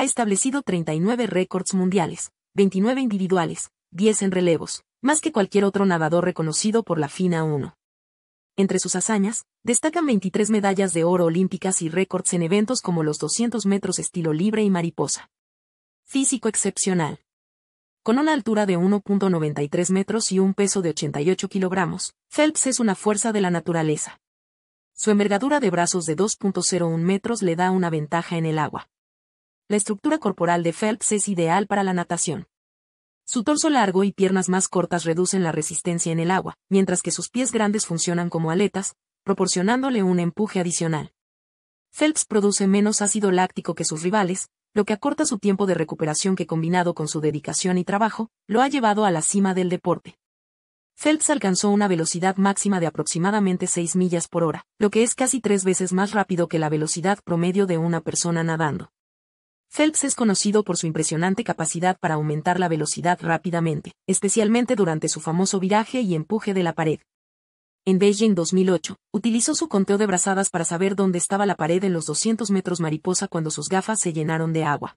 Ha establecido 39 récords mundiales, 29 individuales, 10 en relevos, más que cualquier otro nadador reconocido por la FINA 1. Entre sus hazañas, destacan 23 medallas de oro olímpicas y récords en eventos como los 200 metros estilo libre y mariposa. Físico excepcional. Con una altura de 1.93 metros y un peso de 88 kilogramos, Phelps es una fuerza de la naturaleza. Su envergadura de brazos de 2.01 metros le da una ventaja en el agua. La estructura corporal de Phelps es ideal para la natación. Su torso largo y piernas más cortas reducen la resistencia en el agua, mientras que sus pies grandes funcionan como aletas, proporcionándole un empuje adicional. Phelps produce menos ácido láctico que sus rivales, lo que acorta su tiempo de recuperación que combinado con su dedicación y trabajo, lo ha llevado a la cima del deporte. Phelps alcanzó una velocidad máxima de aproximadamente 6 millas por hora, lo que es casi tres veces más rápido que la velocidad promedio de una persona nadando. Phelps es conocido por su impresionante capacidad para aumentar la velocidad rápidamente, especialmente durante su famoso viraje y empuje de la pared. En Beijing 2008, utilizó su conteo de brazadas para saber dónde estaba la pared en los 200 metros mariposa cuando sus gafas se llenaron de agua.